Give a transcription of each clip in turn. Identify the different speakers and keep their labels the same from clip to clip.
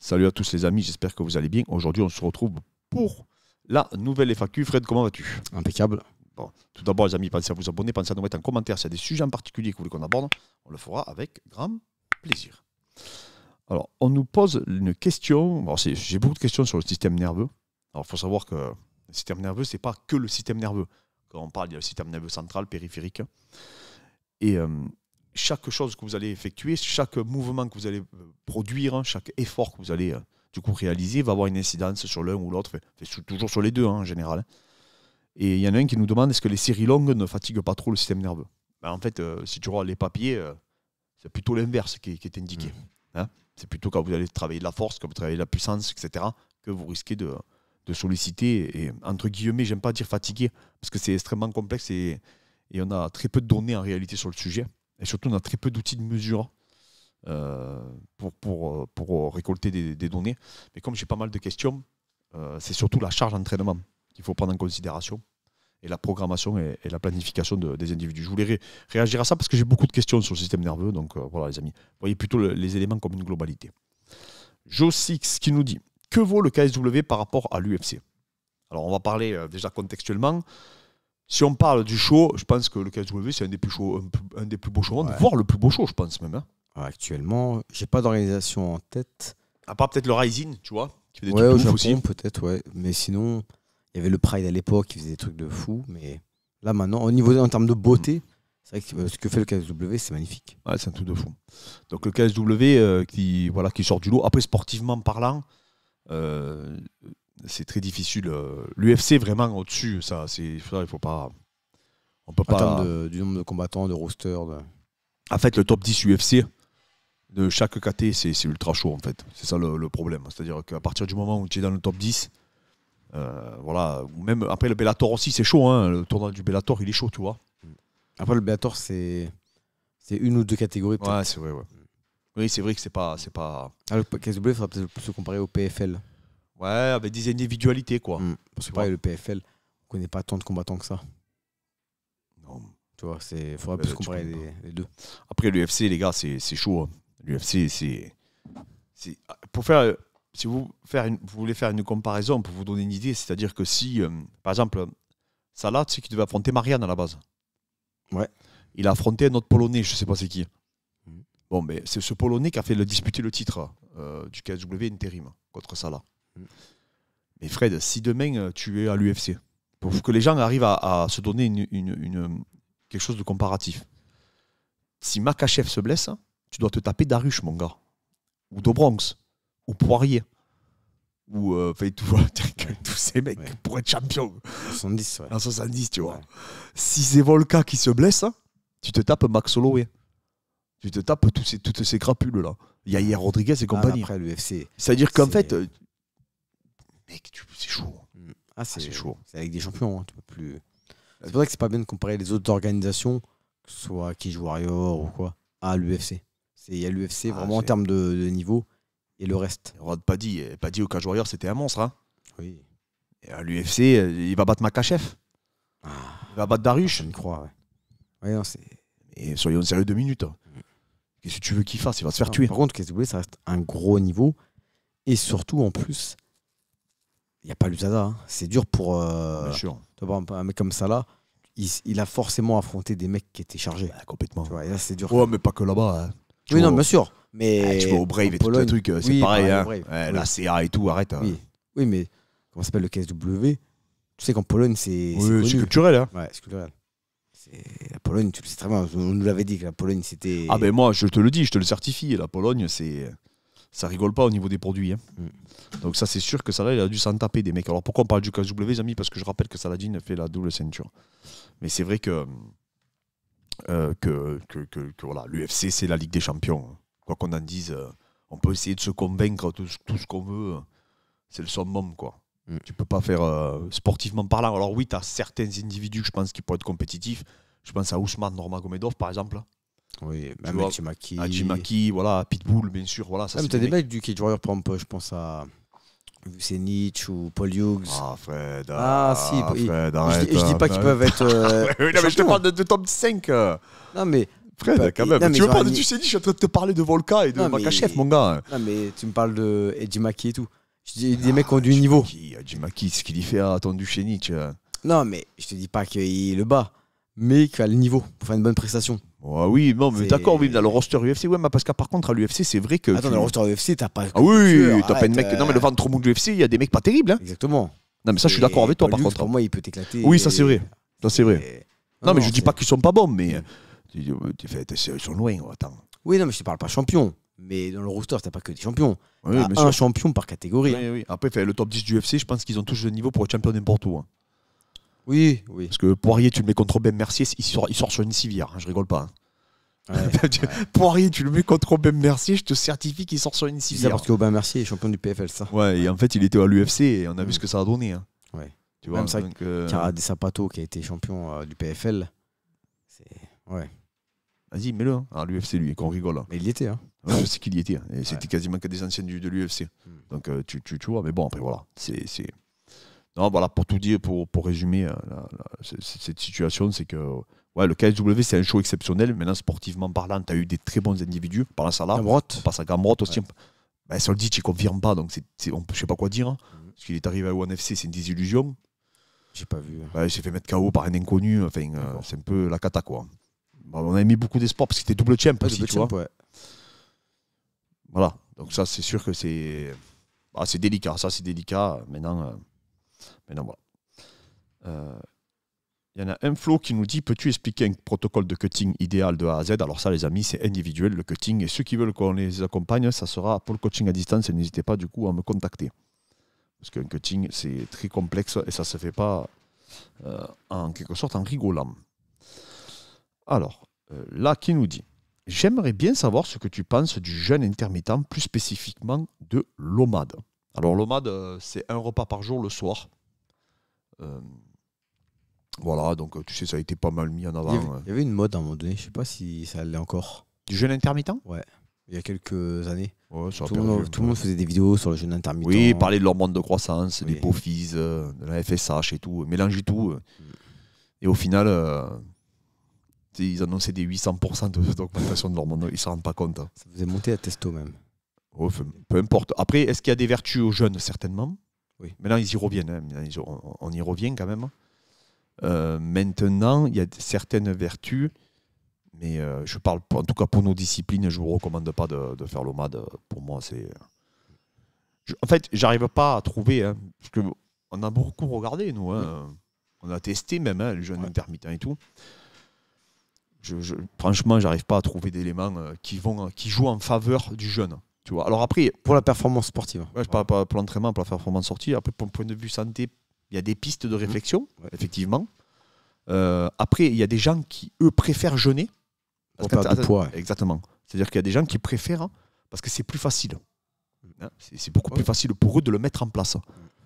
Speaker 1: Salut à tous les amis, j'espère que vous allez bien. Aujourd'hui, on se retrouve pour la nouvelle FAQ. Fred, comment vas-tu Impeccable. Bon, tout d'abord, les amis, pensez à vous abonner, pensez à nous mettre un commentaire s'il y a des sujets en particulier que vous voulez qu'on aborde. On le fera avec grand plaisir. Alors, on nous pose une question. J'ai beaucoup de questions sur le système nerveux. Alors, il faut savoir que le système nerveux, ce n'est pas que le système nerveux. Quand on parle, il y a le système nerveux central, périphérique. Et euh, chaque chose que vous allez effectuer, chaque mouvement que vous allez euh, produire, hein, chaque effort que vous allez euh, du coup réaliser va avoir une incidence sur l'un ou l'autre, toujours sur les deux hein, en général. Et il y en a un qui nous demande est-ce que les séries longues ne fatiguent pas trop le système nerveux ben, En fait, euh, si tu vois les papiers, c'est plutôt l'inverse qui, est indiqué. Mmh. Hein. c'est plutôt quand vous allez travailler de la force, quand vous travaillez de la puissance, etc., que vous risquez de, solliciter. Et entre guillemets, j'aime pas dire fatiguer, parce que c'est extrêmement complexe et, et on a très peu de données en réalité sur le sujet. Et surtout, on a très peu d'outils de mesure euh, pour, euh, euh, récolter des, données. Mais comme j'ai pas mal de questions, c'est surtout la charge d'entraînement qu'il faut prendre en considération et la programmation et, la planification des individus. Je voulais réagir à ça parce que j'ai beaucoup de questions sur le système nerveux. Donc voilà, les amis, voyez plutôt les éléments comme une globalité. Josix qui nous dit Que vaut le KSW par rapport à l'UFC Alors on va parler déjà contextuellement si on parle du show, je pense que le KSW, c'est un, des plus beaux shows, voire
Speaker 2: le plus beau show, je pense même. Hein. Actuellement, Actuellement, n'ai pas d'organisation en tête.
Speaker 1: À part peut-être le Rising, tu vois, qui fait des ouais, trucs au Japon,
Speaker 2: peut-être, ouais. Mais sinon, il y avait le Pride à l'époque qui faisait des trucs de fou. Mais là, maintenant, au niveau, en termes de beauté, c'est vrai que euh, ce que fait le KSW, c'est magnifique. Ouais, c'est un truc de fou. Donc le KSW euh, qui, voilà, qui sort du lot. Après,
Speaker 1: sportivement parlant, euh, c'est très difficile. Euh, L'UFC vraiment
Speaker 2: au-dessus, ça, c'est il faut pas. On peut en pas. du nombre de combattants, de roster.
Speaker 1: En fait, le top 10 UFC de chaque KT, c'est ultra chaud en fait. C'est ça le, problème. C'est-à-dire qu'à partir du moment où tu es dans le top 10, euh, voilà, même après le Bellator aussi, c'est chaud. Hein. le tournoi du Bellator, il est chaud, tu vois. Après le Bellator, c'est
Speaker 2: c'est une ou deux catégories. Ouais, c'est vrai. Oui, c'est vrai que c'est pas c'est pas. Ah, le KSW, il faudra peut-être se comparer au PFL. Ouais, avec des individualités, quoi. Hmm. Parce que pareil, le PFL, on connaît pas tant de combattants que ça. Non. Tu vois, il faudrait bah, plus comparer les, deux. Après, l'UFC, les gars, c'est chaud. Hein. L'UFC, c'est.
Speaker 1: Pour faire. Si vous, faire une, vous voulez faire une comparaison, pour vous donner une idée, c'est-à-dire que si, euh, par exemple, Salah, tu sais qu'il devait affronter Marianne à la base. Ouais. Il a affronté un autre Polonais, je sais pas c'est qui. Hmm. Bon, mais c'est ce Polonais qui a fait le, disputer le titre euh, du KSW intérim contre Salah. Mais Fred, si demain euh, tu es à l'UFC, pour que les gens arrivent à, se donner une, quelque chose de comparatif, si Makachev se blesse, tu dois te taper Daruche, mon gars, ou Dobronx, ou Poirier, ou euh, tu vois, tous ces mecs pour être champion. 70, ouais. En 70, tu vois. Si c'est Volka qui se blesse, tu te tapes Max Holloway. Tu te tapes tous ces, toutes ces crapules-là. hier Rodriguez et ah, compagnie.
Speaker 2: C'est-à-dire qu'en fait, Mec, c'est chaud. Hein. Mm. Ah, ah c'est chaud. C'est avec des champions. Hein, plus. Bah, c'est vrai que c'est pas bien de comparer les autres organisations, que ce soit Cage Warrior ou quoi, à l'UFC. Il y a l'UFC ah, vraiment en termes de, niveau et le reste. Rod pas eh, dit au cas Warrior, c'était un monstre. Hein oui. Et à l'UFC, euh, il
Speaker 1: va battre Makachev. Ah, il va battre Darush. Je crois, ouais. et
Speaker 2: soyons sérieux deux minutes. Hein. Mm. Qu'est-ce que tu veux qu'il fasse Il va se faire tuer. Par contre, ça reste un gros niveau. Et surtout, en plus, il n'y a pas l'USADA. Hein. C'est dur pour. Euh, bien sûr. un mec comme ça là, il, a forcément affronté des mecs qui étaient chargés. complètement. Tu vois, là, c'est dur. Ouais, mais pas que là-bas. Hein. Oui, non, bien sûr. Mais ah, tu vois, au Brave et tout le truc, euh, c'est pareil. Hein. La CA et tout, arrête. Hein. Oui, oui mais comment s'appelle le KSW Tu sais qu'en Pologne, c'est. c'est culturel. Hein. Ouais, c'est culturel. La Pologne, tu le sais très bien. On nous l'avait dit que la Pologne, c'était. Ah, ben
Speaker 1: moi, je te le dis, je te le certifie. La Pologne, c'est ça rigole pas au niveau des produits. Hein. Mm. Donc ça, c'est sûr que ça il a dû s'en taper des mecs. Alors pourquoi on parle du KSW, les amis Parce que je rappelle que Saladin fait la double ceinture. Mais c'est vrai que, euh, que, voilà, l'UFC, c'est la Ligue des Champions. Hein. Quoi qu'on en dise, euh, on peut essayer de se convaincre tout, ce qu'on veut. Hein. C'est le summum, quoi. Mm. Tu peux pas faire euh, sportivement parlant. Alors oui, tu as certains individus, je pense, qui pourraient être compétitifs. Je pense à Ousmane Gomedov, par exemple oui, même vois, Hachimaki. Ah, voilà, Pitbull, bien sûr. Voilà, ça, ah, t'as des mecs
Speaker 2: du Cage Warrior, par je pense à c'est Nietzsche ou Paul Hughes. Ah, Fred. Ah, ah si. Fred, je, dis, dis pas qu'ils hein. peuvent être. Euh, non, mais je te parle de, top 5. Non, mais. Fred, quand même. tu veux pas de Nietzsche, je suis en train
Speaker 1: de te parler de Volka et de
Speaker 2: Chef mon gars. Non, mais tu me parles de Eddie et tout. Je dis des mecs qui ont du niveau. Eddie Maki, ce qu'il y fait ton chez Nietzsche. Non, mais je te dis pas qu'il le bat, mais qu'il a le niveau pour faire une bonne prestation. Ouais ah oui, non, mais d'accord, oui, dans le roster UFC, ouais, mais parce que par contre, à l'UFC, c'est vrai que. Attends, dans le roster UFC, t'as pas. Ah
Speaker 1: oui, t'as pas de mec. Non, mais le ventre mou de l'UFC, il y a des mecs pas terribles. Hein. Exactement. Non, mais ça, je suis d'accord avec toi, par contre. Pour moi, il peut t'éclater. Oui, ça, c'est vrai. Ça, c'est vrai. Non, mais je dis pas qu'ils sont pas bons, mais. Mm. Euh, Ils sont loin, oh, attends. Oui, non, mais je te parle pas champion. Mais dans le roster, t'as pas que des champions. Oui, un champion par catégorie. Oui, oui. Après, le top 10 du UFC, je pense qu'ils ont tous le niveau pour être champion n'importe où. Hein. Oui, oui. Parce que Poirier, tu le mets contre Ben Mercier, il sort, il sort sur une civière, hein, je rigole pas. Hein. Poirier, tu le mets contre Ben Mercier, je te certifie qu'il sort sur une civière. C'est parce qu'Aubin
Speaker 2: Mercier est champion du PFL, ça. Ouais, et en fait, il était à l'UFC et on a vu ce que ça a donné. Hein. Ouais. Tu vois, Même ça, Des euh, Sapato, qui a été champion euh, du PFL. Ouais. Vas-y, mets-le ah, l'UFC, lui, qu'on rigole. Mais il y était. Hein. je sais qu'il y était. c'était quasiment que des anciens du, de
Speaker 1: l'UFC. Hmm. Donc, euh, tu, tu, tu, vois, mais bon, après, voilà. C'est. Non, voilà, pour tout dire, pour, résumer euh, cette situation, c'est que ouais, le KSW, c'est un show exceptionnel. Maintenant, sportivement parlant, tu as eu des très bons individus. Par la salle, là, on passe à aussi. Ouais. tu tu ne confirme pas, donc je ne sais pas quoi dire. Hein. Mm. Ce qu'il est arrivé à NFC c'est une désillusion. J'ai pas vu. Hein. Ben, il s'est fait mettre KO par un inconnu. Enfin, euh, c'est un peu la cata, quoi. on a aimé beaucoup sports, parce que était double champ Voilà. Donc ça, c'est sûr que c'est... Ah, c'est délicat. Ça, c'est délicat. Maintenant... Euh, mais il euh, y en a un flow qui nous dit Peux-tu expliquer un protocole de cutting idéal de A à Z Alors, ça, les amis, c'est individuel le cutting. Et ceux qui veulent qu'on les accompagne, ça sera pour le coaching à distance. Et n'hésitez pas, du coup, à me contacter. Parce qu'un cutting, c'est très complexe et ça ne se fait pas euh, en quelque sorte en rigolant. Alors, euh, là, qui nous dit J'aimerais bien savoir ce que tu penses du jeûne intermittent, plus spécifiquement de l'OMAD. Alors l'OMAD, euh, c'est un repas par jour le soir. Euh, voilà, donc euh, tu sais, ça a été pas
Speaker 2: mal mis en avant. Il y avait, une mode à un moment donné, je sais pas si ça allait encore. Du jeûne intermittent Ouais, il y a quelques années. tout, le monde,
Speaker 1: faisait des vidéos sur le jeûne intermittent. Oui, parler de l'hormone de croissance, des POFIS, de la FSH et tout, mélanger tout. Mm. et au final, ils annonçaient des 800% d'augmentation de, l'hormone, ils ne s'en rendent pas compte. Hein. Ça faisait monter la testo même. Oh, peu importe. Après, est-ce qu'il y a des vertus aux jeunes Certainement. Oui. Maintenant, ils y reviennent. Hein. On, y revient quand même. Euh, maintenant, il y a certaines vertus, mais euh, je parle, en tout cas pour nos disciplines, je ne vous recommande pas de, faire l'OMAD. Pour moi, c'est. en fait, j'arrive pas à trouver, hein, parce que on a beaucoup regardé, nous. Hein. On a testé même les jeunes intermittent intermittents et tout. Franchement, je, franchement, j'arrive pas à trouver d'éléments euh, qui, vont, qui jouent en faveur du jeune. Alors après, pour la performance sportive. pour l'entraînement, pour la performance sortie, Après, pour le point de vue santé, il y a des pistes de réflexion, mmh. effectivement. Euh, après, il y a des gens qui, eux, préfèrent jeûner. Pour Exactement. C'est-à-dire qu'il y a des gens qui préfèrent hein, parce que c'est plus facile. Mmh. Hein, c'est beaucoup plus facile pour eux de le mettre en place. Mmh.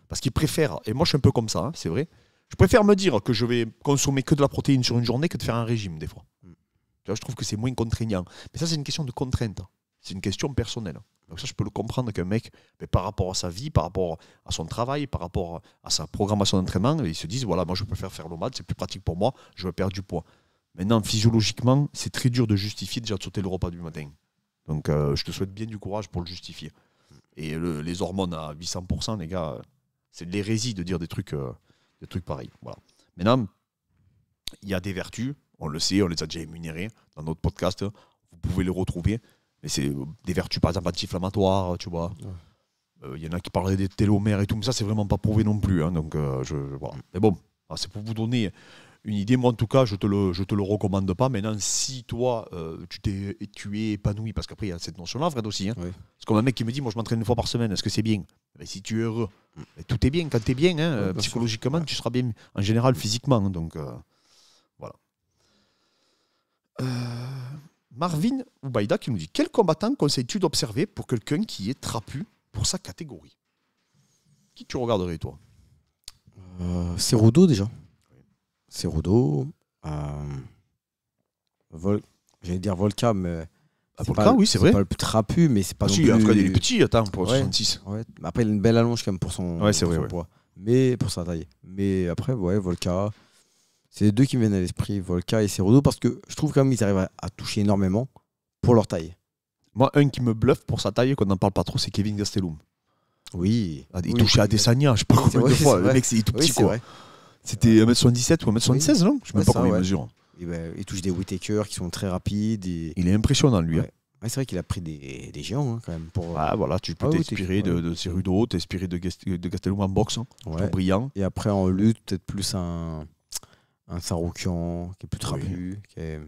Speaker 1: Parce qu'ils préfèrent, et moi je suis un peu comme ça, hein, c'est vrai, je préfère me dire que je vais consommer que de la protéine sur une journée que de faire un régime, des fois. je trouve que c'est moins contraignant. Mais ça, c'est une question de contrainte. C'est une question personnelle. Donc ça, je peux le comprendre qu'un mec, ben, par rapport à sa vie, par rapport à son travail, par rapport à sa programmation d'entraînement, il se disent, voilà, moi je préfère faire l'OMAD, c'est plus pratique pour moi, je vais perdre du poids. Maintenant, physiologiquement, c'est très dur de justifier déjà de sauter le repas du matin. Donc euh, je te souhaite bien du courage pour le justifier. Et les hormones à 800%, les gars, c'est de l'hérésie de dire des trucs, euh, des trucs pareils. Voilà. Maintenant, il y a des vertus, on le sait, on les a déjà émunérées dans notre podcast, vous pouvez les retrouver. Mais c'est euh, des vertus, par exemple, anti-inflammatoires, tu vois. Il euh, y en a qui parlent des télomères et tout, mais ça, c'est vraiment pas prouvé non plus. Hein, donc, euh, Mais bon, ah, c'est pour vous donner une idée. Moi, en tout cas, je te le, je te le recommande pas. Maintenant, si toi, tu, t'es, tu es épanoui, parce qu'après, il y a cette notion-là, Fred, aussi. Hein, qu'on un mec qui me dit Moi, je m'entraîne une fois par semaine, est-ce que c'est bien Si tu es heureux, mm. tout est bien. Quand tu es bien, hein, psychologiquement, tu seras bien, en général, physiquement. Hein, donc, euh, voilà. Marvin Oubaïda qui nous dit Quel combattant conseilles-tu d'observer pour quelqu'un qui est trapu pour sa catégorie Qui tu regarderais, toi
Speaker 2: euh, C'est rodo déjà. C'est rodo euh, J'allais dire Volca, mais. Ah, oui, c'est vrai. pas le plus trapu, mais c'est pas non plus... Après, il est petit, attends, pour 66. Après, il a une belle allonge quand même pour son, poids. Mais pour sa taille. Mais après, ouais, Volca. C'est les deux qui me viennent à l'esprit, Volca et Cerudo, parce que je trouve quand même qu'ils arrivent à, toucher énormément pour leur taille. Moi, un qui me bluffe pour sa taille, qu'on n'en parle pas trop, c'est Kevin Gastelum.
Speaker 1: Oui. Ah, il touchait à Adesanya, je sais pas combien de fois. Le mec, c'est tout petit, quoi. C'était 1m77 ou 1m76, non Je ne sais même pas combien il mesure. Bah, il touche des Whitaker qui sont très rapides. Il est impressionnant, lui. Hein.
Speaker 2: c'est vrai qu'il a pris des, géants hein, quand même. Pour... Ah, voilà, tu peux ah t'inspirer de, de Cerudo, t'inspirer de, Gastelum en boxe, hein, brillant. Et après en lutte, peut-être plus un un Saroukian qui est plus trapu, qui est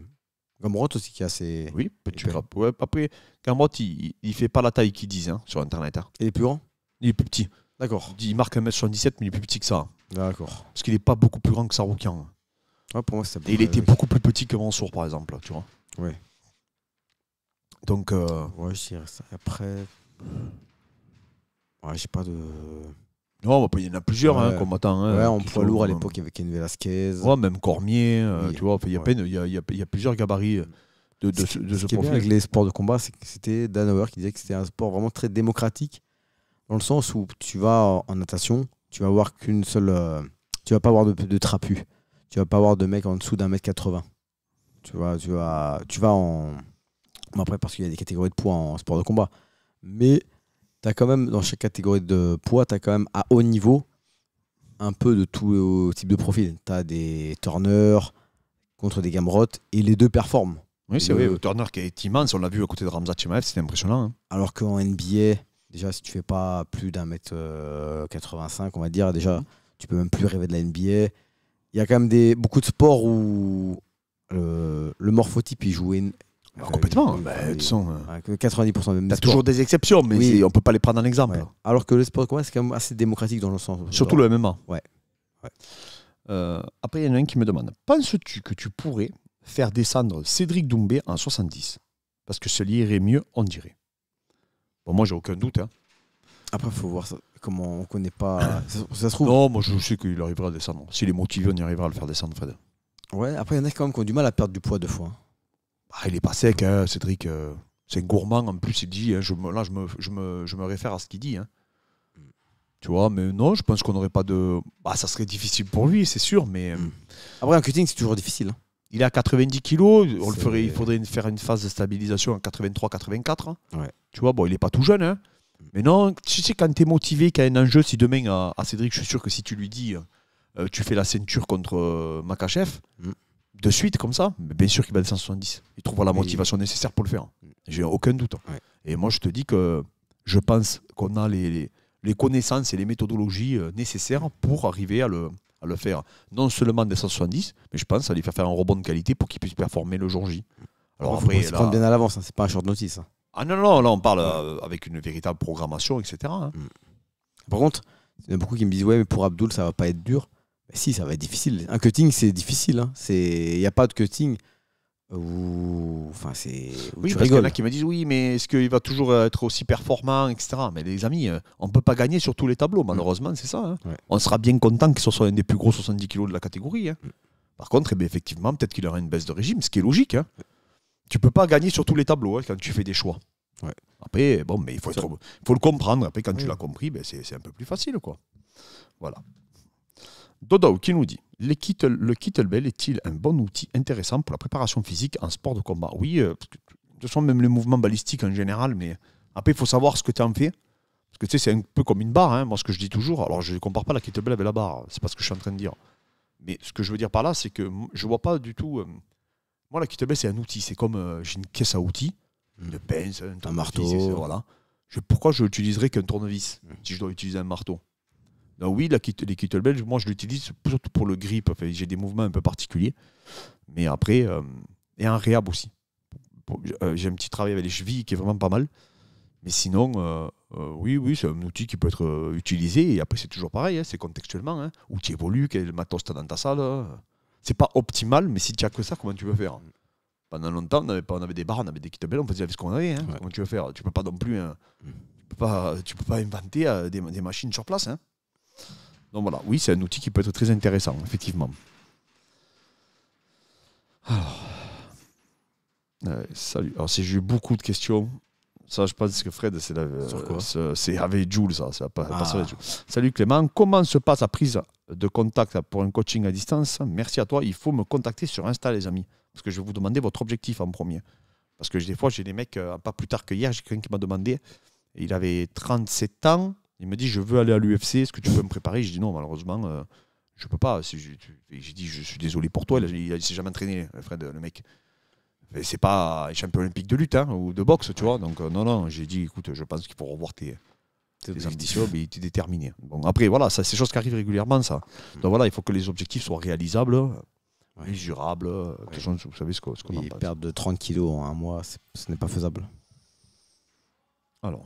Speaker 2: Gamrot aussi qui a ses. Oui, petit crap. après, Gamrot, il, ne fait pas la taille qu'ils disent hein, sur Internet. Hein.
Speaker 1: Il est plus grand Il est plus petit. D'accord. Il marque 1m77, mais il est plus petit que ça. D'accord. Parce qu'il n'est pas beaucoup plus grand que Saroukian. Ouais, pour moi, Et il était beaucoup plus petit que Mansour, par exemple, tu vois. Oui.
Speaker 2: Donc. Euh... Ouais, je dirais ça. Après. Ouais, j'ai pas de. Non, il y en a plusieurs comme hein, ouais, en hein, poids lourd à euh, l'époque, avec y avait Ken Velasquez. Ouais, même Cormier, euh, tu vois. Il y, a plusieurs gabarits euh, de, ce, de ce, avec les sports de combat, c'est c'était Dan qui disait que c'était un sport vraiment très démocratique, dans le sens où tu vas en natation, tu vas avoir qu'une seule. tu vas pas avoir de, trapus. trapu. Tu vas pas avoir de mec en dessous d'un mètre 80. Tu vois, tu vas, tu vas en. après, parce qu'il y a des catégories de poids en sport de combat. Mais quand même, dans chaque catégorie de poids, tu as quand même à haut niveau un peu de tout euh, type de profil. Tu as des turners contre des gamerottes et les deux performent. Oui, c'est vrai. Le Turner qui est immense, on l'a vu à côté de Ramza Chimaev, c'était impressionnant. Hein. Alors qu'en NBA, déjà, si tu fais pas plus d'un mètre 85, euh, on va dire, déjà, mhm. tu peux même plus rêver de la NBA. Il y a quand même des, beaucoup de sports où euh, le morphotype il joue, ah complètement. Bah, de son, 90% euh, ah, T'as toujours des exceptions, mais on peut pas les prendre en exemple. Alors que le sport combat, c'est quand même assez démocratique dans le sens. Surtout le MMA. Ouais. ouais.
Speaker 1: Euh, après, il y en a un qui me demande Penses-tu que tu pourrais faire descendre Cédric Doumbé en 70 Parce que ce irait mieux, on dirait. Bon, moi, j'ai aucun doute. Hein.
Speaker 2: Après, il faut voir comment on connaît pas. ça, se trouve. Non, moi, je sais qu'il arrivera à descendre. S'il est motivé, on y arrivera à le faire descendre, Fred. Ouais, après, il y en a quand même qui ont du mal à perdre du poids deux fois. Hein. Ah, il est
Speaker 1: pas sec, hein, Cédric. Euh, c'est un gourmand, en plus, il dit. Hein, là, je me, réfère à ce qu'il dit. Hein. Mm. Tu vois, mais non, je pense qu'on n'aurait pas de. Bah, ça serait difficile pour lui, c'est sûr, mais. Euh, mm. Après, en cutting, c'est toujours difficile. Il est à 90 kg, il faudrait faire une phase de stabilisation à 83-84. Tu vois, bon, il n'est pas tout jeune, hein. Mm. Mais non, tu sais, quand tu es motivé, qu'il y a un enjeu, si demain à, Cédric, je suis sûr que si tu lui dis euh, tu fais la ceinture contre Makachev, de suite comme ça, mais bien sûr qu'il va descendre 170 Il trouvera la motivation nécessaire pour le faire. Mm. J'ai aucun doute. Et moi, je te dis que je pense qu'on a les, connaissances et les méthodologies euh, nécessaires pour arriver à le, le faire. Non seulement à 170, mais je pense à lui faire faire un rebond de qualité pour qu'il puisse performer le jour J. Alors on bien à
Speaker 2: l'avance, Ce hein, c'est pas un short notice. Hein.
Speaker 1: Ah non, non, là on parle euh, avec une véritable programmation, etc.
Speaker 2: Hein. Mm. Par contre, il y en a beaucoup qui me disent ouais mais pour Abdul ça va pas être dur. Bah, si, ça va être difficile. Un cutting, c'est difficile. Hein. Il n'y a pas de cutting. Où... Enfin, c'est. Oui, parce qu'il y en a qui
Speaker 1: me disent oui, mais est-ce qu'il va toujours euh, être aussi performant, etc. Mais les amis, euh, on ne peut pas gagner sur tous les tableaux, mm. malheureusement, c'est ça. Hein. On sera bien content que ce soit un des plus gros 70 kilos de la catégorie. Hein. Mm. Par contre, eh effectivement, peut-être qu'il aura une baisse de régime, ce qui est logique. Tu Tu peux pas gagner sur tous les tableaux quand tu fais des choix. Après, bon, mais il faut, le comprendre. Après, quand tu l'as compris, ben, c'est un peu plus facile. quoi. Voilà. Dodo qui nous dit Le kettlebell est-il un bon outil intéressant pour la préparation physique en sport de combat Oui, euh, ce sont de toute même les mouvements balistiques en général, mais après, il faut savoir ce que tu en fais. Parce que tu sais, c'est un peu comme une barre, hein. moi, ce que je dis toujours. Alors, je ne compare pas la kettlebell avec la barre, c'est pas ce que je suis en train de dire. Mais ce que je veux dire par là, c'est que je vois pas du tout. Euh, moi, la kettlebell, c'est un outil. C'est comme euh, j'ai une caisse à outils, mmh. une pince, un, marteau. voilà. pourquoi je n'utiliserais qu'un tournevis mmh. si je dois utiliser un marteau oui, la, les kettlebells, moi je l'utilise surtout pour le grip. j'ai des mouvements un peu particuliers. Mais après, euh, et en réhab aussi. Euh, j'ai un petit travail avec les chevilles qui est vraiment pas mal. Mais sinon, euh, oui, oui, c'est un outil qui peut être utilisé. Et après, c'est toujours pareil, hein, c'est contextuellement. Hein. où tu évolues, quel matos tu as dans ta salle. Hein. C'est pas optimal, mais si tu as que ça, comment tu veux faire Pendant longtemps, on avait, des barres, on avait des kettlebells, on faisait ce qu'on avait. Comment tu veux faire Tu peux pas non plus. Mm. tu, peux pas, tu peux pas inventer des, machines sur place. Donc voilà, oui, c'est un outil qui peut être très intéressant, effectivement. Alors, salut. Alors, si j'ai eu beaucoup de questions, ça, je pense que Fred, c'est c'est avec Jules, ça. ça pas, Jules. Ah. Salut Clément, comment se passe la prise de contact pour un coaching à distance Merci à toi. Il faut me contacter sur Insta, les amis, parce que je vais vous demander votre objectif en premier. Parce que des fois, j'ai des mecs, euh, pas plus tard que hier, j'ai quelqu'un qui m'a demandé, il avait 37 ans, il me dit Je veux aller à l'UFC, est-ce que tu peux me préparer Je dis Non, malheureusement, je euh, je peux pas. J'ai dit Je suis désolé pour toi. Il, ne s'est jamais entraîné, euh, Fred, le mec. C'est pas champion olympique de lutte hein, ou de boxe, tu vois. Donc, euh, non, non, j'ai dit Écoute, je pense qu'il faut revoir tes, ambitions, mais tu es déterminé. Bon, après, voilà, c'est des choses qui arrivent régulièrement, ça. Mm. Donc, voilà, il faut que les objectifs
Speaker 2: soient réalisables. mesurables. vous savez ce qu'on en Perdre de 30 kilos en un mois, ce n'est pas faisable. Alors,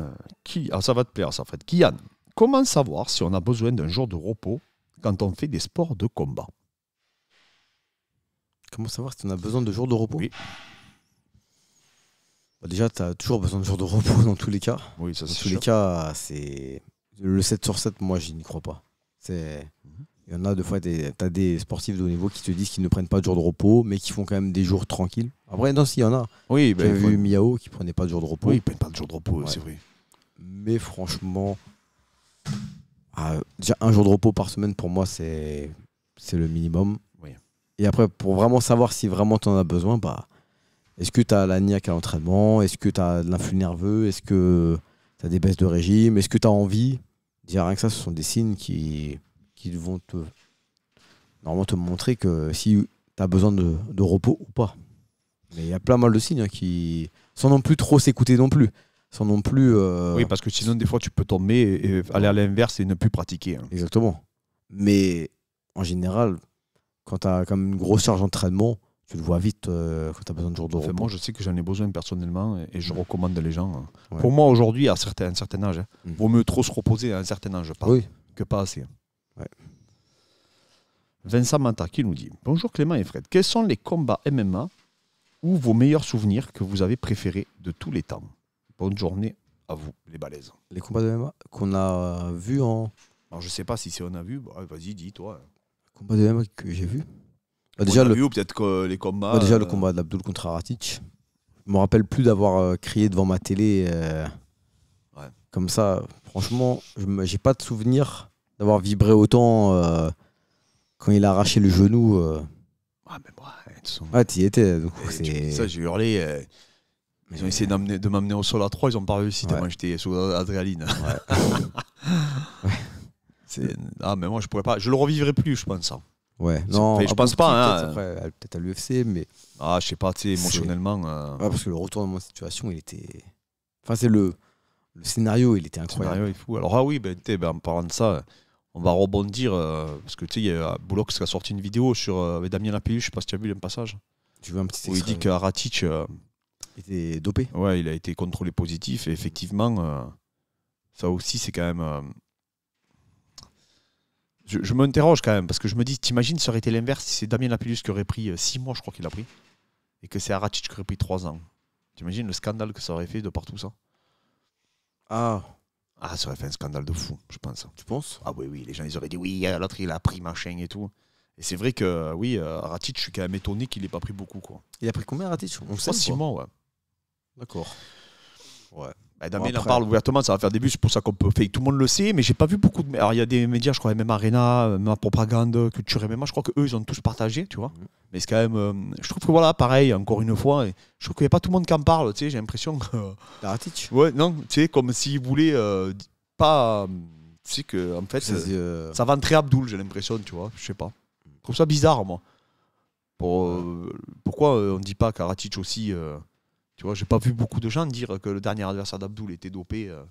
Speaker 1: euh, qui, ah, ça va te plaire ça fait. Kian, comment savoir si on a besoin d'un jour
Speaker 2: de repos quand on fait des sports de combat Comment savoir si on a besoin de jours de repos Oui. Bah, déjà, tu as toujours besoin de jours de repos dans tous les cas. Oui, ça c'est Dans tous les cas, c'est. Le 7 sur 7, moi, je n'y crois pas. C'est. Mhm. Il y en a des fois, tu as des sportifs de haut niveau qui te disent qu'ils ne prennent pas de jour de repos, mais qui font quand même des jours tranquilles. Après, non, s'il y en a. Oui, J'ai ben, vu Miao qui prenait pas de jour de repos. Oui, ils prennent pas de jour de repos, c'est vrai. Mais franchement, ah, un jour de repos par semaine, pour moi, c'est le minimum. Et après, pour vraiment savoir si vraiment tu en as besoin, bah, est-ce que tu as la niaque à l'entraînement Est-ce que tu as de l'influx nerveux Est-ce que tu as des baisses de régime Est-ce que tu as envie dire rien que ça, ce sont des signes qui qui vont te normalement te montrer que si tu as besoin de, repos ou pas. Mais il y a plein mal de signes hein, qui, sans non plus trop s'écouter non plus, sans non plus. Euh, oui, parce que sinon des fois tu peux tomber et aller à l'inverse et ne plus pratiquer. Hein. Exactement. Mais en général, quand tu as comme une grosse charge d'entraînement, tu le vois vite euh, quand tu as besoin de jours de repos. Moi, je sais que j'en ai besoin personnellement et, je mmh. recommande les gens.
Speaker 1: Hein. Pour moi, aujourd'hui, à, un certain âge, il mmh. vaut mieux trop se reposer à un certain âge que pas assez. Vincent Manta qui nous dit Bonjour Clément et Fred, quels sont les combats MMA ou vos meilleurs souvenirs que vous avez préférés de tous les temps Bonne journée à vous, les balaises. Les combats de MMA qu'on a euh, vus en. Alors je sais pas si c'est on a vu, bah, vas-y, dis-toi. Les
Speaker 2: combats de MMA que j'ai vu bah, déjà, le... vu peut-être que les combats. Bah, déjà, le euh, combat d'Abdul contre Aratic. Je me rappelle plus d'avoir euh, crié devant ma télé. Comme ça, franchement, je n'ai pas de souvenirs d'avoir vibré autant euh, quand il a arraché le genou. Ah, mais moi, de toute Ah, t'y étais. donc
Speaker 1: tu ça, j'ai hurlé. Euh, ils ont essayé de m'amener au sol à 3, ils n'ont pas réussi Moi, j'étais sous adrénaline. Ah, mais moi, je pourrais pas. Je le revivrai plus, je pense. ça. Hein.
Speaker 2: Ouais, non. je ne pense pas, Peut-être hein. peut-être à l'UFC, mais. Ah, je sais pas, tu sais, émotionnellement. euh, parce que le retour de situation, il était. Enfin, c'est le. Le scénario, il était le incroyable. il est fou. Alors, ah oui, ben, ben, en parlant de ça, on va
Speaker 1: rebondir euh, parce que tu sais, il y a qui a sorti une vidéo sur euh, avec Damien Lapillus. je sais pas si tu as vu le passage. Tu veux un petit où il dit que euh, était dopé. Ouais, il a été contrôlé positif et effectivement, ça aussi c'est quand même. je, m'interroge quand même parce que je me dis, t'imagines, ça aurait été l'inverse si c'est Damien Lapillus qui aurait pris 6 mois, je crois qu'il a pris, et que c'est Aratic qui aurait pris 3 ans. T'imagines le scandale que ça aurait fait de partout ça Ah, ah, ça aurait fait un scandale de fou, je pense. Tu penses Ah oui, oui, les gens, ils auraient dit oui, l'autre, il a pris machin et tout. Et c'est vrai que, oui, euh, Ratich, je suis quand même étonné qu'il n'ait pas pris beaucoup. Quoi. Il a pris combien, Ratich On sait. mois, ouais. D'accord. Ouais. Bah, Damien en parle ouvertement, ça va faire des bus, c'est pour ça qu'on peut. Fait, tout le monde le sait, mais j'ai pas vu beaucoup de. Alors il y a des médias, je crois, même Arena, euh, ma propagande, euh, culture moi, je crois qu'eux, ils ont tous partagé, tu vois. Mm-hmm. Mais c'est quand même. Euh, je trouve que voilà, pareil, encore une fois, je trouve qu'il n'y a pas tout le monde qui en parle, tu sais, j'ai l'impression que. Ouais, non, tu sais, comme s'ils voulaient pas. Tu sais que, en fait, ça va entrer Abdoul, j'ai l'impression, tu vois, je sais pas. Je trouve ça bizarre, moi. Pourquoi on ne dit pas qu'Aratich aussi tu vois, j'ai pas vu beaucoup de gens dire que le dernier adversaire d'Abdoul était dopé. Euh,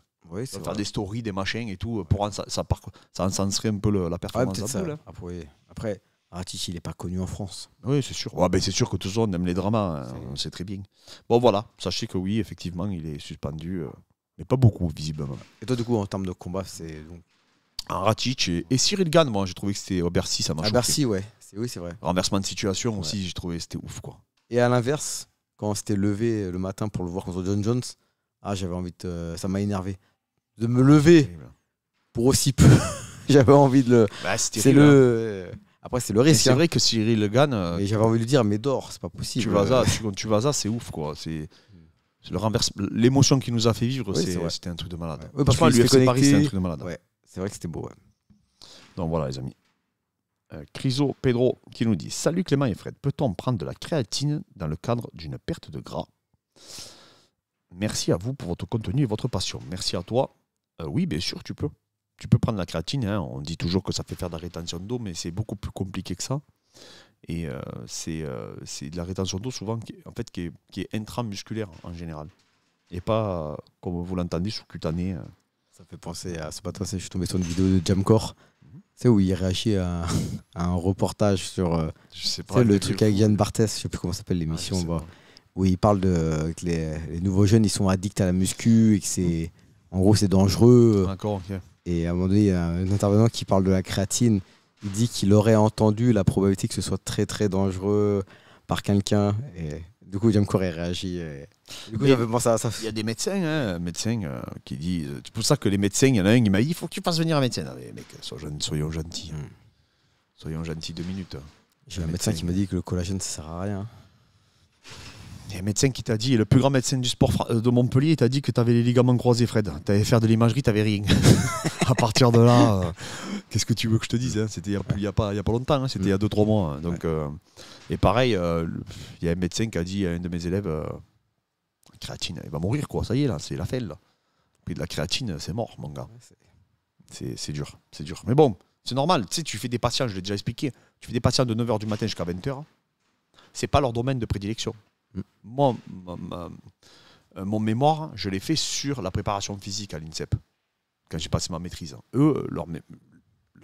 Speaker 1: faire des stories, des machins et tout. Euh, pour ça, ça, ça encenserait un peu la ah performance hein. ah,
Speaker 2: Après, Ratich, il n'est pas connu en France. Oui, c'est sûr. Ouais, ben, c'est
Speaker 1: sûr que tout le monde aime les dramas. on hein. sait très bien. Bon, voilà. Sachez que oui, effectivement, il est suspendu. Euh,
Speaker 2: mais pas beaucoup, visiblement. Et toi, du coup, en termes de combat, c'est donc
Speaker 1: un ah, et, Cyril Gann, moi j'ai trouvé que c'était au Bercy, ça m'a À Bercy, ouais, oui, c'est vrai. Renversement de situation aussi, j'ai trouvé c'était ouf quoi.
Speaker 2: Et à l'inverse, quand on s'était levé le matin pour le voir contre John Jones, ah, j'avais envie de. Euh, ça m'a énervé. De me lever pour aussi peu. j'avais envie de le. Bah, c'est le. Hein. après, c'est le risque. C'est hein. vrai que Cyril le gagne. Euh, j'avais envie de lui dire, mais dors,
Speaker 1: c'est pas possible. Tu vas à, tu, c'est ouf, quoi. C'est. L'émotion qui nous a fait vivre, c'était un truc de malade. parce, que l'UFC Paris, c'est un truc de
Speaker 2: malade. C'est vrai que c'était
Speaker 1: beau. Donc voilà, les amis. Euh, Criso Pedro qui nous dit Salut Clément et Fred, peut-on prendre de la créatine dans le cadre d'une perte de gras Merci à vous pour votre contenu et votre passion. Merci à toi. Euh, oui, bien sûr, tu peux. Tu peux prendre la créatine. Hein. On dit toujours que ça fait faire de la rétention d'eau, mais c'est beaucoup plus compliqué que ça. Et euh, c'est de la rétention d'eau souvent qui, en fait, qui est, qui est intramusculaire en général. Et pas, comme
Speaker 2: vous l'entendez, sous-cutanée. Ça fait penser à ce matin, je suis tombé sur une vidéo de Jamcore tu sais, où il réagit à, un reportage sur euh, le truc avec Yann Barthès, je sais plus comment s'appelle l'émission, bah, où il parle de, que les, nouveaux jeunes ils sont addicts à la muscu et que c'est en gros c'est dangereux. Et à un moment donné, il y a un intervenant qui parle de la créatine. Il dit qu'il aurait entendu la probabilité que ce soit très très dangereux par quelqu'un. Et du coup, James Corey réagit. Euh. Du coup, Il
Speaker 1: y a des médecins, hein, médecins euh, qui disent. Euh, c'est pour ça que les médecins, il y en a un qui m'a dit il faut que tu fasses venir un médecin. mec, soyons, gentils. Hein. Hmm. Soyons gentils deux minutes. Hein. J'ai un médecin, qui m'a dit que le collagène, ça sert à rien. Il y a un médecin qui t'a dit, le plus grand médecin du sport de Montpellier, t'a dit que tu avais les ligaments croisés, Fred. Tu avais faire de l'imagerie, tu rien. à partir de là, qu'est-ce que tu veux que je te dise C'était il n'y a, pas longtemps, c'était il y a 2-3 hein. hmm. mois. Donc. Et pareil, il euh, y a un médecin qui a dit à un de mes élèves la euh, créatine, il va mourir, quoi. Ça y est, là, c'est la fête, là. Puis de la créatine, c'est mort, mon gars. C'est dur, c'est dur. Mais bon, c'est normal. Tu sais, tu fais des patients, je l'ai déjà expliqué, tu fais des patients de 9h du matin jusqu'à 20h. C'est pas leur domaine de prédilection. Mm. Moi, euh, mon mémoire, je l'ai fait sur la préparation physique à l'INSEP, quand j'ai passé ma maîtrise. Eux, leur,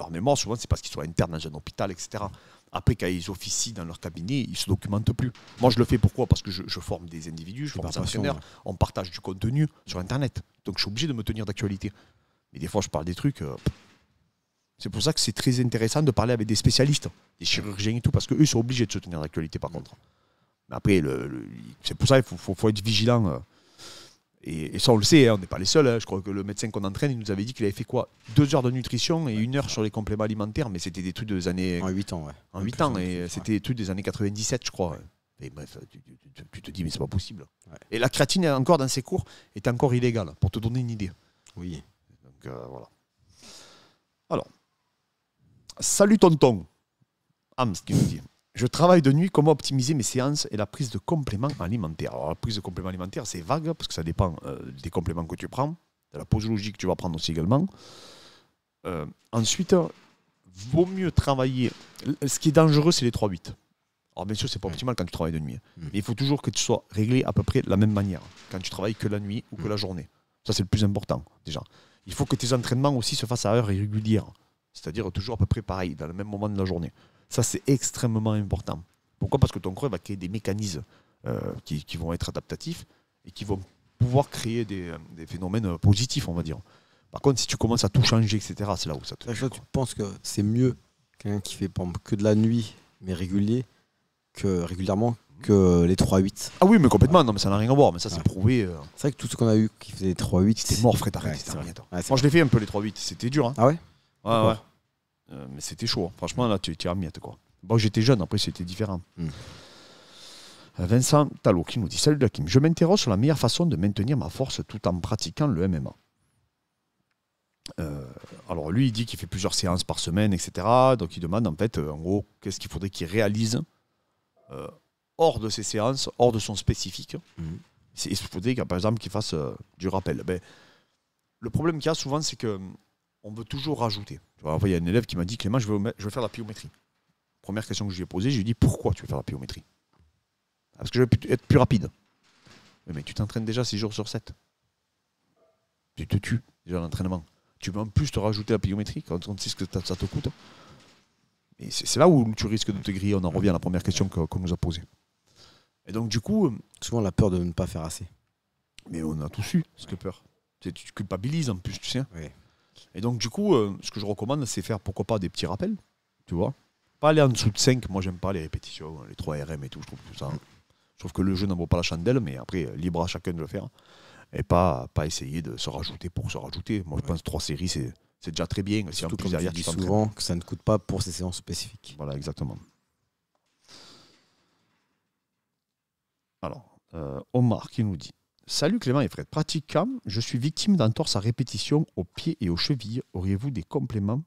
Speaker 1: mémoire, Souvent, c'est parce qu'ils sont internes dans un hôpital, etc. Après, quand ils officient dans leur cabinet, ils se documentent plus. Moi, je le fais pourquoi Parce que je, forme des individus, je forme des fonctionnaires, on partage du contenu sur Internet. Donc, je suis obligé de me tenir d'actualité. Mais des fois, je parle des trucs. Euh, c'est pour ça que c'est très intéressant de parler avec des spécialistes, des chirurgiens et tout, parce qu'eux sont obligés de se tenir d'actualité par contre. Mais après, c'est pour ça qu'il faut, être vigilant. Euh. Et, ça, on le sait, hein, on n'est pas les seuls. Hein. Je crois que le médecin qu'on entraîne, il nous avait dit qu'il avait fait quoi Deux heures de nutrition et une heure sur les compléments alimentaires, mais c'était des trucs des années. En 8 ans, En huit ans, et c'était des trucs des années 97, je crois. Et bref, tu, te dis, mais c'est pas possible. Et la créatine, encore dans ses cours, est encore illégale, pour te donner une idée. Oui. Donc, euh, voilà. Alors. Salut tonton. Ams, qui nous je travaille de nuit, comment optimiser mes séances et la prise de compléments alimentaires Alors, la prise de compléments alimentaires, c'est vague, parce que ça dépend euh, des compléments que tu prends, de la posologie que tu vas prendre aussi également. Euh, ensuite, vaut mieux travailler. Ce qui est dangereux, c'est les 3-8. Alors, bien sûr, c'est pas optimal quand tu travailles de nuit. Hein. Mm. Mais il faut toujours que tu sois réglé à peu près de la même manière, quand tu travailles que la nuit ou que mm. la journée. Ça, c'est le plus important, déjà. Il faut que tes entraînements aussi se fassent à heure régulière. C'est-à-dire toujours à peu près pareil, dans le même moment de la journée. Ça, c'est extrêmement important. Pourquoi Parce que ton creux va créer des mécanismes euh, qui, vont être adaptatifs et qui vont pouvoir créer des, euh,
Speaker 2: phénomènes euh, positifs, on va dire. Par contre, si tu commences à tout changer, etc., c'est là où ça te. Bah, tu penses que c'est mieux qu'un qui fait pompe que de la nuit, mais régulier, que régulièrement, que les 3-8.
Speaker 1: Ah oui, mais complètement, non, mais ça n'a rien à voir, mais ça c'est prouvé.
Speaker 2: C'est vrai que tout ce qu'on a eu qui faisait
Speaker 1: 3-8. C'était mort, Fred, Moi je l'ai fait un peu les 3-8, c'était dur. Hein. Ah ouais Ouais, ouais. Euh, mais c'était chaud. Hein. Franchement, là, tu es à miette, quoi. Bon, j'étais jeune, après, c'était différent. Hmm. Euh, Vincent Talot qui nous dit Salut Dakim, je m'interroge sur la meilleure façon de maintenir ma force tout en pratiquant le MMA. Euh, alors lui, il dit qu'il fait plusieurs séances par semaine, etc. Donc il demande en fait, en gros, qu'est-ce qu'il faudrait qu'il réalise hors de ses séances, hors de son spécifique. Hmm. Il faudrait par exemple qu'il fasse du rappel. Ben, le problème qu'il y a souvent, c'est que on veut toujours rajouter. il y a un élève qui m'a dit Clément, je veux, je veux faire la pyométrie. Première question que je lui ai posée, je lui ai dit Pourquoi tu veux faire la pyométrie Parce que je veux être plus rapide. Mais, tu t'entraînes déjà 6 jours sur 7. Tu te tues déjà l'entraînement. Tu veux en plus te rajouter la pyométrie quand on sait ce que ça te coûte. Et c'est là où tu risques de te griller. On en revient à la première question qu'on nous a posée. Et donc, du coup. Euh, Souvent, la peur de ne pas faire assez. Mais on a tous eu que peur. Tu culpabilises en plus, tu sais. Hein. Et donc, du coup, euh, ce que je recommande, c'est faire pourquoi pas des petits rappels, tu vois. Pas aller en dessous de 5, moi j'aime pas les répétitions, les 3 RM et tout, je trouve tout ça. que le jeu n'en vaut pas la chandelle, mais après, euh, libre à chacun de le faire. Et pas, pas essayer de se rajouter pour se rajouter. Moi, je pense que 3 séries, c'est, déjà très bien. Si en tu, souvent que ça ne coûte pas pour ces séances spécifiques. Voilà, exactement. Alors, euh, Omar qui nous dit Salut Clément et Fred. Pratiquant, je suis victime d'entorses à répétition aux pieds et aux chevilles. Auriez-vous des compléments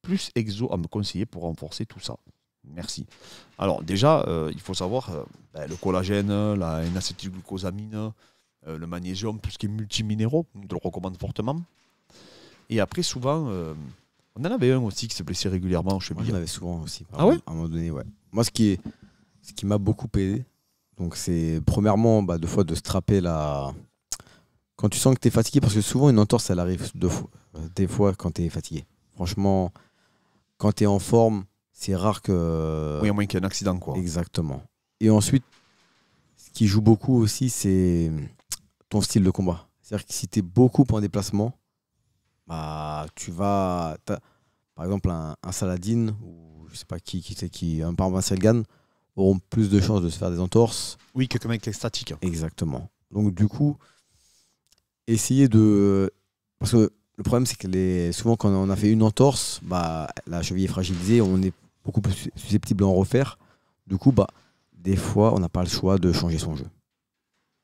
Speaker 1: plus exo à me conseiller pour renforcer tout ça Merci. Alors déjà, euh, il faut savoir euh, ben, le collagène, la N-acétylglucosamine, euh, le magnésium, tout ce qui est multiminéraux, on le recommande fortement. Et après, souvent, on en avait un aussi qui se blessait
Speaker 2: régulièrement aux chevilles. On avait souvent aussi. Ah À un moment donné, ouais. Moi, ce qui, ce qui m'a beaucoup aidé, donc c'est premièrement bah, deux fois de strapper la... Quand tu sens que tu es fatigué, parce que souvent une entorse, elle arrive deux fois, des fois quand tu es fatigué. Franchement, quand tu es en forme, c'est rare que... Oui, à moins qu'il y ait un accident. Quoi. Exactement. Et ensuite, ce qui joue beaucoup aussi, c'est ton style de combat. C'est-à-dire que si tu es beaucoup en déplacement, bah, tu vas... Par exemple, un, Saladin, ou je sais pas qui, qui, qui un Parma auront plus de chances de se faire des entorses. Oui, que comme avec les statiques. Hein. Exactement. Donc du coup, essayer de... Parce que le problème, c'est que souvent quand on a fait une entorse, bah, la cheville est fragilisée, on est beaucoup plus susceptible d'en refaire. Du coup, bah, des fois, on n'a pas le choix de changer son jeu.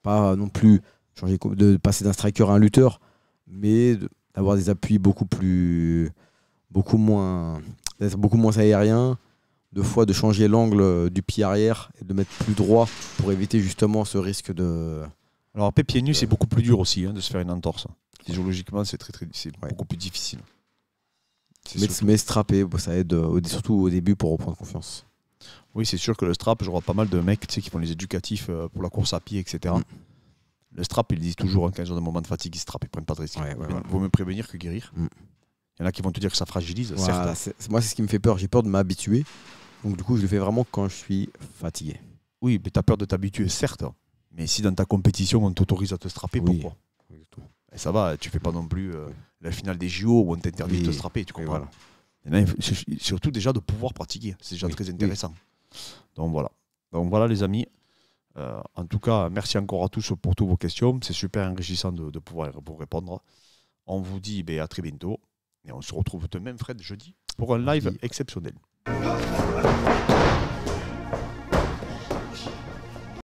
Speaker 2: Pas non plus changer, de passer d'un striker à un lutteur, mais d'avoir des appuis beaucoup plus... beaucoup moins... beaucoup moins aériens deux fois de changer l'angle euh, du pied arrière et de mettre plus droit pour éviter justement ce risque de. Alors après, pieds c'est beaucoup plus dur aussi hein, de se faire une entorse.
Speaker 1: Physiologiquement, c'est très, très, beaucoup plus difficile. Mais, mais
Speaker 2: strapper, ça aide euh, surtout au début pour reprendre confiance.
Speaker 1: Oui, c'est sûr que le strap, je vois pas mal de mecs qui font les éducatifs euh, pour la course à pied, etc. Mm. Le strap, ils disent toujours, hein, quand ils ont des de fatigue, ils se strapent,
Speaker 2: ils prennent pas de risque. il vaut mieux prévenir que guérir. Mm. Il y en a qui vont te dire que ça fragilise. moi, c'est ce qui me fait peur. J'ai peur de m'habituer. Donc, du coup, je le fais vraiment quand je suis fatigué. Oui, mais tu as peur de t'habituer, certes. Hein. Mais si dans ta compétition, on t'autorise à te strapper, pourquoi
Speaker 1: Et ça va, tu fais pas non plus euh, la finale des JO où on t'interdit de te strapper, tu comprends surtout déjà de pouvoir pratiquer, c'est déjà très intéressant. Donc voilà. Donc voilà les amis. Euh, en tout cas, merci encore à tous pour toutes vos questions. C'est super enrichissant de, pouvoir vous répondre. On vous dit ben, à très bientôt. Et on se retrouve de même, Fred, jeudi, pour un live exceptionnel.